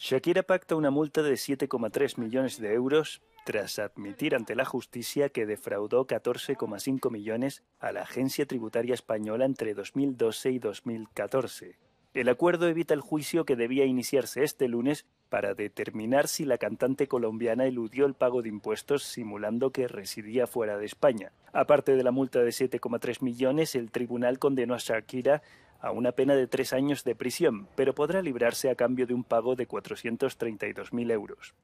Shakira pacta una multa de 7,3 millones de euros tras admitir ante la justicia que defraudó 14,5 millones a la agencia tributaria española entre 2012 y 2014. El acuerdo evita el juicio que debía iniciarse este lunes para determinar si la cantante colombiana eludió el pago de impuestos simulando que residía fuera de España. Aparte de la multa de 7,3 millones, el tribunal condenó a Shakira a una pena de tres años de prisión, pero podrá librarse a cambio de un pago de 432.000 euros.